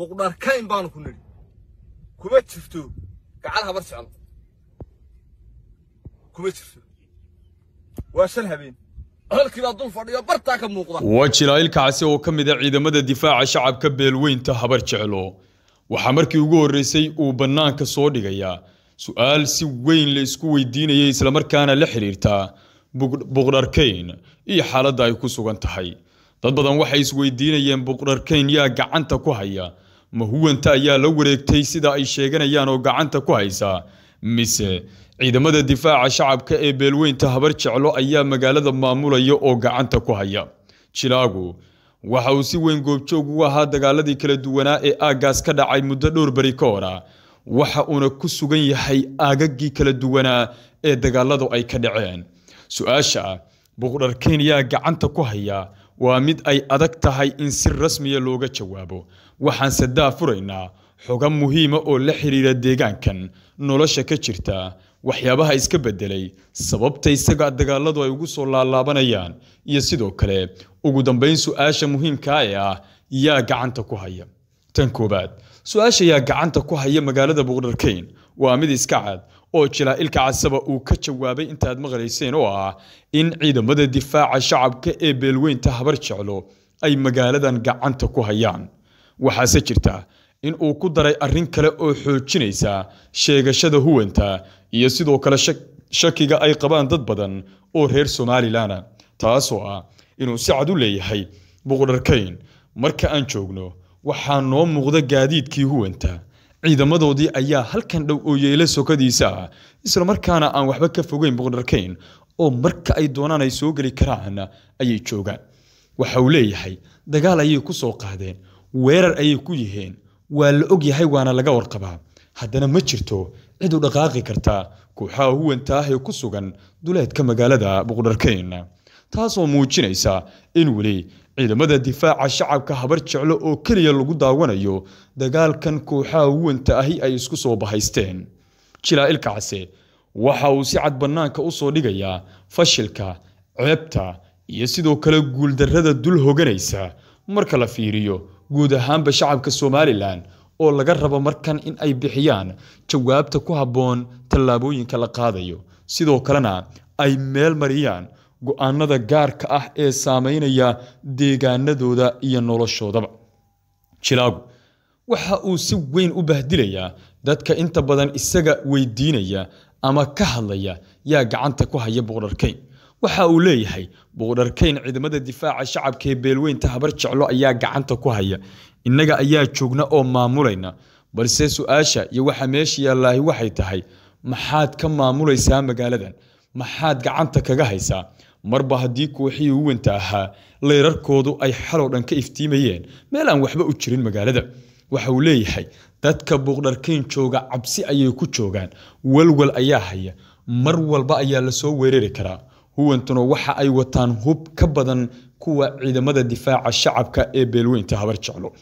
buqdharkayn baanu ku nidhi kuma jirto gacan habar secno kuma jirto waa shan habeen waa oo ka mid a ah ciidamada difaaca shacabka beelweynta habar jeclo waxaa markii ugu horreysay uu bannaanka soo dhigayaa su'aal si weyn la isku weydiinaya islamarkaana la xidhiirtaa buqdharkayn iyo xaaladda ay ku sugan tahay dad badan waxay isweydiinayeen buqdharkayn yaa gacanta ku haya mahuwanta ayaa la wareegtay sida ay sheeganayaan oo gacanta ku haysa mise ciidamada difaaca shacabka ee beelweynta habar jeclo ayaa magaalada maamulaya oo gacanta ku haya jilaagu waxa uu si weyn goobjoog ugu ahaa dagaaladii kala duwanaa ee aaggaas ka dhacay muddo dhowr beri ka hora waxa uuna ku sugan yahay aagaggii kala duwanaa ee dagaaladu ay ka dhaceen su-aasha ah buqdhar gacanta ku haya waa mid ay adag tahay in si rasmiya looga jawaabo waxaanse daafuraynaa xoga muhiima oo la xidhiira deegaankan nolosha ka jirta waxyaabaha iska beddelay sababta isaga dagaaladu ay ugu soo laalaabanayaan iyo sidoo kale ugu dambayn su'aasha aasha muhiimka ee ah yaa gacanta ku haya tan koowaad su-aasha yaa gacanta ku haya magaalada boqdarkayn waa mid iska cad oo jalaa'ilka casaba uu ka jawaabay intaad maqlayseen oo ah in ciidamada difaaca shacabka ee beelweynta habar jeclo ay magaaladan gacanta ku hayaan waxaase jirta in uu ku daray arrin kale oo xoojinaysa sheegashada huwanta iyo sidoo kale shakiga ay qabaan dad badan oo reer somalilana taasoo ah inuu si cad u leeyahay buqdharkayn marka aan joogno waxaa noo muuqda gaadiidkii huwanta ciidamadoodii ayaa halkan dhow oo yeela sokadiisa ah isla markaana aan waxba ka fogeyn boqdharkayn oo marka ay doonaan ay soo geli karaan ayay joogaan waxa uu leeyahay dagaal ayay ku soo qaadeen weerar ayay ku yihiin waa la og yahay waana laga warqabaa haddana ma jirto cid u dhaqaaqi karta kooxaha huwantaah ee ku sugan duleedka magaalada boqdharkayn taasoo muujinaysa in weli ciidamada difaaca shacabka habar jeclo oo keliya lagu daawanayo dagaalkan kooxaha uwanta ahi ay isku soo bahaysteen jilaa'ilka case waxa uu si cad bannaanka u soo dhigayaa fashilka ceebta iyo sidoo kale guuldarrada dul hoganaysa marka la fiiriyo guud ahaanba shacabka somalilan oo laga rabo markan in ay bixiyaan jawaabta ku habboon tallaabooyinka la qaadayo sidoo kalena ay meel mariyaan go'aanada gaarka ah ee saameynaya deegaanadooda iyo noloshoodaba jilaagu waxa uu si weyn u bahdilayaa dadka inta badan isaga weydiinaya ama ka hadlaya yaa gacanta ku haya buuqdharkayn waxa uu leeyahay buuqdharkayn ciidamada difaaca shacabkaee beelweynta habar jeclo ayaa gacanta ku haya innaga ayaa joogna oo maamulayna balse su-aasha iyo waxa meesha yaallaahi waxay tahay maxaad ka maamulaysaa magaaladan maxaad gacanta kaga haysaa marba haddii kooxihii huwanta ahaa leyrarkoodu ay xaloo dhan ka iftiimayeen meel aan waxba u jirin magaalada waxa uu leeyahay dadka buuqdharkiin jooga cabsi ayay ku joogaan walwal ayaa haya mar walba ayaa lasoo weerari karaa huwantuna waxa ay wataan hub ka badan kuwa ciidamada difaaca shacabka ee beelweynta habar jeclo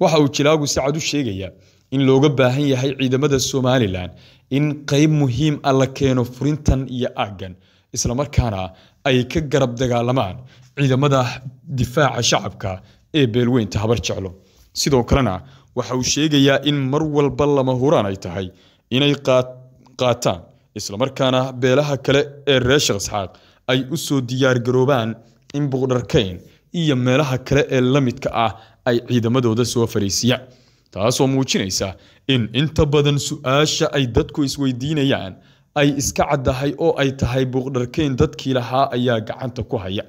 waxa uu jilaagu si u sheegayaa in looga baahan yahay ciidamada somalilan in qayb muhiim a ah la keeno furintan iyo aaggan islamarkaana ay ka garab dagaalamaan ciidamada difaaca shacabka ee beelweynta habar jeclo sidoo kalena waxa uu sheegayaa in mar walba lama huraan ay tahay inay qaataan islamarkaana beelaha kale ee reer sheekh isxaaq ay u soo diyaargaroobaan in buqdharkayn iyo meelaha kale ee la midka ah ay ciidamadooda soo fariisiyaan taasoo muujinaysa in inta badan su-aasha ay dadku isweydiinayaan ay iska caddahay oo ay tahay buuqdharkeyn dadkii lahaa ayaa gacanta ku haya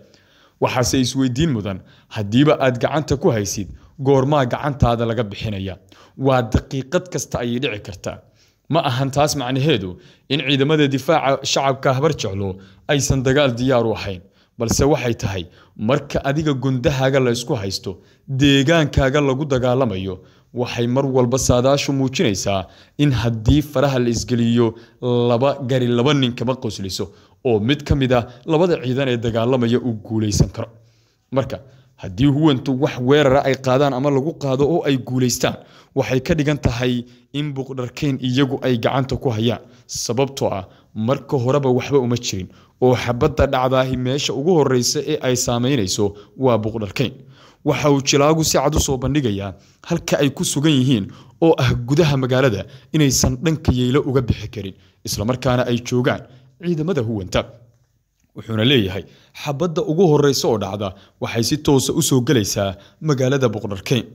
waxaase isweydiin mudan haddiiba aad gacanta ku haysid goormaa gacantaada laga bixinaya waa daqiiqad kasta ayay dhici kartaa ma ahan taas macnaheedu in ciidamada difaaca shacabka habar jeclo aysan dagaal diyaaru ahayn balse waxay tahay marka adiga gundahaaga laysku haysto deegaankaaga lagu dagaalamayo waxay mar walba saadaashu muujinaysaa in haddii faraha la isgeliyo laba gari laba nin kama qosliso oo mid ka mid a ah labada ciidan ee dagaalamaya uu guulaysan karo marka haddii huwantu wax weerara ay qaadaan ama lagu qaado oo ay guulaystaan waxay ka dhigan tahay in buuqdharkeen iyagu ay gacanta ku hayaan sababtoo ah marka horeba waxba uma jirin oo xabadda dhacdaahi meesha ugu horeysa ee ay saamaynayso waa buuqdharkeyn waxa uu jilaagu si cad u soo bandhigayaa halka ay ku sugan yihiin oo ah gudaha magaalada inaysan dhanka yeylo uga bixi karin islamarkaana ay joogaan ciidamada huwanta wuxuuna leeyahay xabadda ugu horreysa oo dhacda waxay si toosa ah u soo gelaysaa magaalada boqdharkeyn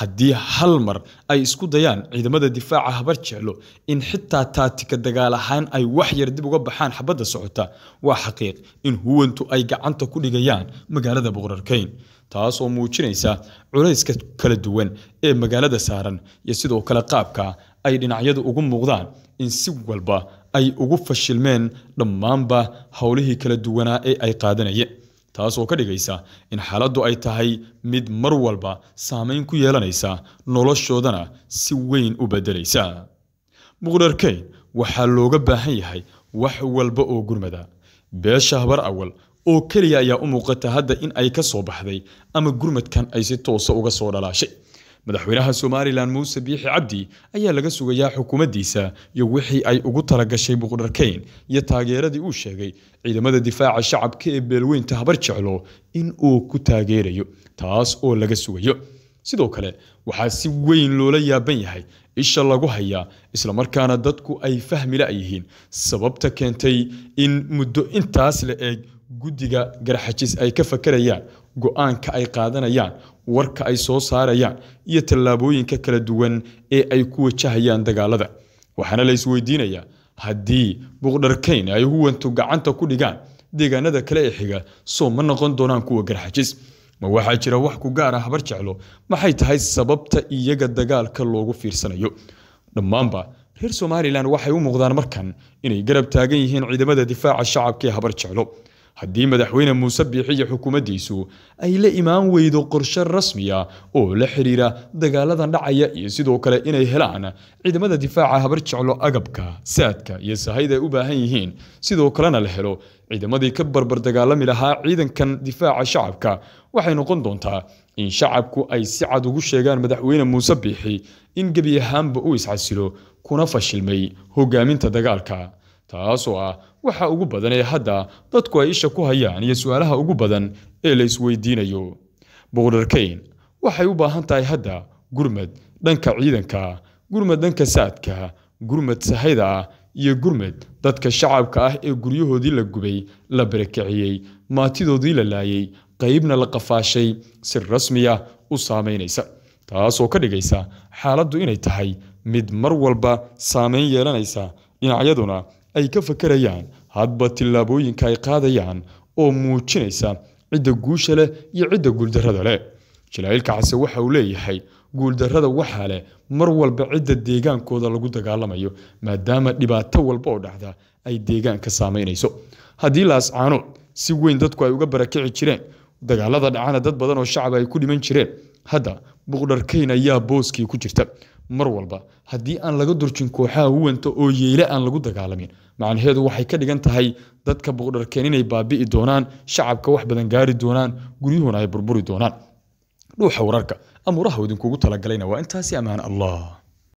haddii hal mar ay isku dayaan ciidamada difaaca habar jeclo in xitaa taatika dagaal ahaan ay wax yar dib uga baxaan xabadda socota waa xaqiiq in huwantu ay gacanta ku dhigayaan magaalada boqrarkayn taasoo muujinaysa culayska kala duwan ee magaalada saaran iyo sidoo kale qaabka ay dhinacyadu ugu muuqdaan in si walba ay ugu fashilmeen dhammaanba howlihii kala duwanaa ee ay qaadanayeen taas oo ka dhigaysa in xaaladdu ay tahay mid mar walba saamayn ku yeelanaysa noloshoodana si weyn u beddelaysa muqdar kayn waxaa looga baahan yahay wax walba oo gurmada beesha habar awal oo keliya ayaa u muuqata hadda in ay ka soo baxday ama gurmadkan ay si toosa uga soo dhalaashay madaxweynaha somalilan muuse biixi cabdi ayaa laga sugayaa xukuumaddiisa iyo wixii ay ugu talagashay buqdharkayn iyo taageeradii uu sheegay ciidamada difaaca shacabka ee beelweynta habar jeclo in uu ku taageerayo taas oo laga sugayo sidoo kale waxaa si weyn loola yaaban yahay isha lagu hayaa islamarkaana dadku ay fahmila yihiin sababta keentay in muddo intaas la eeg guddiga garxajis ay ka fakarayaan go'aanka ay qaadanayaan warka ay soo saarayaan iyo tallaabooyinka kala duwan ee ay ku wajahayaan dagaalada waxaana la isweydiinayaa haddii buqdharkayn ay huwantu gacanta ku dhigaan deegaanada kale ee xiga soo ma noqon doonaan kuwa garxajis ma waxaa jira wax ku gaar ah habar jeclo maxay tahay sababta iyaga dagaalka loogu fiirsanayo dhammaanba reer somalilan waxay u muuqdaan markan inay garab taagan yihiin ciidamada difaaca shacabka ee habar jeclo haddii madaxweyne muuse biixi iyo xukuumaddiisu ay la imaan weydo qorshe rasmiya oo la xidhiira dagaaladan dhacaya iyo sidoo kale inay helaan ciidamada difaaca habar jeclo agabka saadka iyo sahayd ay u baahan yihiin sidoo kalena la helo ciidamadii ka barbar dagaalami lahaa ciidankan difaaca shacabka waxay noqon doontaa in shacabku ay si cad ugu sheegaan madaxweyne muuse biixi in gebi ahaanba u isxasilo kuna fashilmay hogaaminta dagaalka taasoo ah waxa ugu badan ee hadda dadku ay isha ku hayaan iyo su'aalaha ugu badan ee la isweydiinayo boqorarkayn waxay u baahan tahay hadda gurmad dhanka ciidanka gurmad dhanka saadka gurmad sahayda ah iyo gurmed dadka shacabka ah ee guryahoodii la gubay la barakiciyey maatidoodii la laayay qaybna la qafaashay si rasmiya ah u saamaynaysa taasoo ka dhigaysa xaaladdu inay tahay mid mar walba saamayn yeelanaysa dhinacyaduna ay ka fakarayaan hadba tillaabooyinka ay qaadayaan oo muujinaysa cidda guusha leh iyo cidda guuldarrada leh jalaa'ilka case waxa uu leeyahay guuldarrada waxaa leh mar walba cidda deegaankooda lagu dagaalamayo maadaama dhibaato walba oo dhacda ay deegaanka saamaynayso haddii laascaanood si weyn dadku ay uga barakici jireen dagaalada dhacana dad badan oo shacab ay ku dhiman jireen hadda buqdharkayn ayaa booskii ku jirta mar walba haddii aan laga durjin kooxaha huwanta oo yeyle aan lagu dagaalamin macnaheedu waxay ka dhigan tahay dadka buqdharkeen inay baabi'i doonaan shacabka wax badan gaari doonaan guryuhuna ay burburi doonaan dhuuxa wararka amuuraha idinkugu talagalayna waa intaasi ammaan allah